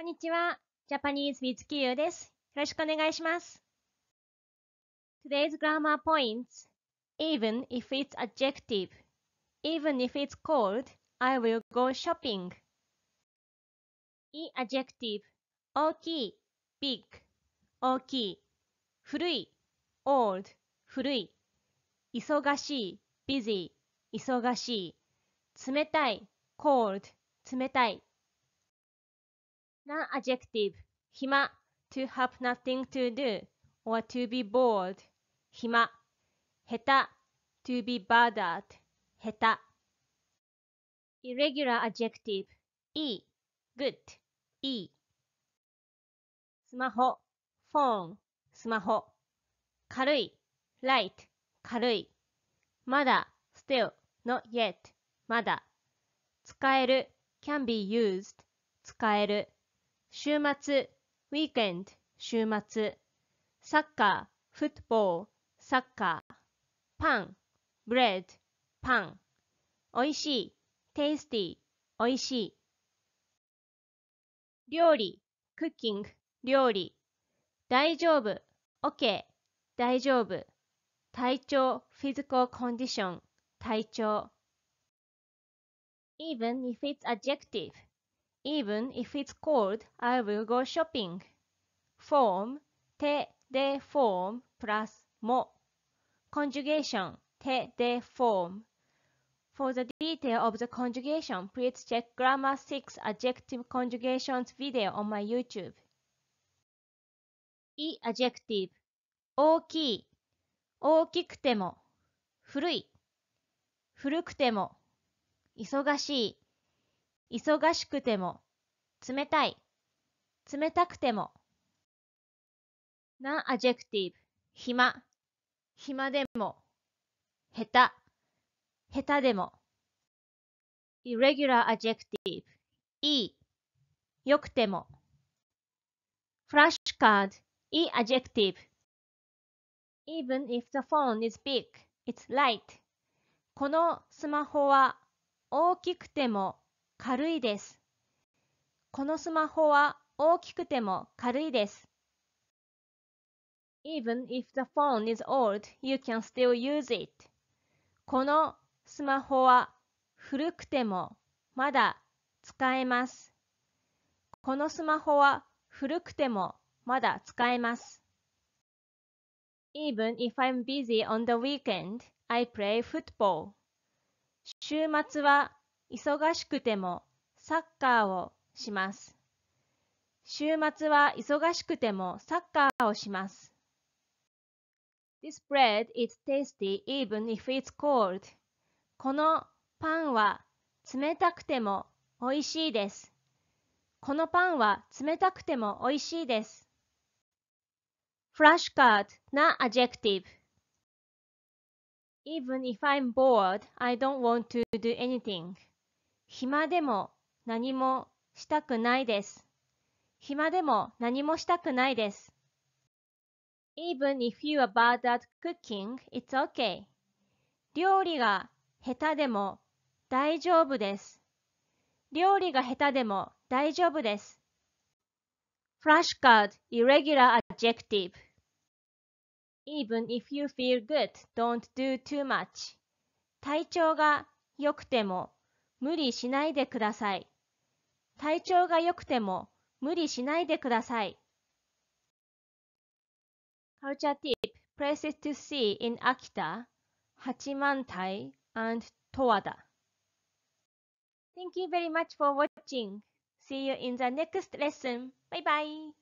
こんにちは。ジャパニーズ・ウィズ・キユです。よろしくお願いします。Today's grammar points. Even if it's adjective, even if it's cold, I will go shopping. E adjective. 大きい big 大きい古い old 古い忙しい busy 忙しい冷たい cold 冷たい non-adjective 暇 to have nothing to do or to be bored 暇下手 to be bad at 下手 irregular adjective e good e スマホ phone スマホ軽い light 軽いまだ still not yet まだ使える can be used 使える週末 weekend 週末サッカー football サッカーパン bread パンおいしい tasty おいしい料理 cooking 料理大丈夫 OK 大丈夫体調 physical condition 体調 even if it's adjective Even if it's cold, I will go shopping. form te de form p l プラスも conjugation te de form For the detail of the conjugation, please check Grammar 6 Adjective Conjugations video on my YouTube. E adjective 大きい大きくても古い古くても忙しい忙しくても、冷たい、冷たくても。non adjective 暇、暇でも、下手、下手でも。irregular adjective いい、良くても。flashcard いい adjective even if the phone is big, it's light このスマホは大きくても軽いです。このスマホは大きくても軽いです。Even if the phone is old, you can still use it. このスマホは古くてもまだ使えます。このスマホは古くてもまだ使えます。Even if I'm busy on the weekend, I play football. 週末は忙しくてもサッカーをします。週末は忙しくてもサッカーをします。This bread is tasty even if it's cold. このパンは冷たくても美味しいです。このパンは冷たくても美味しいです。フラッシュカードなアジェクティブ。Even if I'm bored, I don't want to do anything. 暇でも何もしたくないです。暇でも何もしたくないです。Even if you are bad at cooking, it's okay. 料理が下手でも大丈夫です。料理が下手でも大丈夫です。Flashcard Irregular Adjective Even if you feel good, don't do too much. 体調が良くても無理しないでください。体調が良くても無理しないでください。Culture tip places to see in Akita, Hachimantai and Towada. Thank you very much for watching. See you in the next lesson. Bye bye.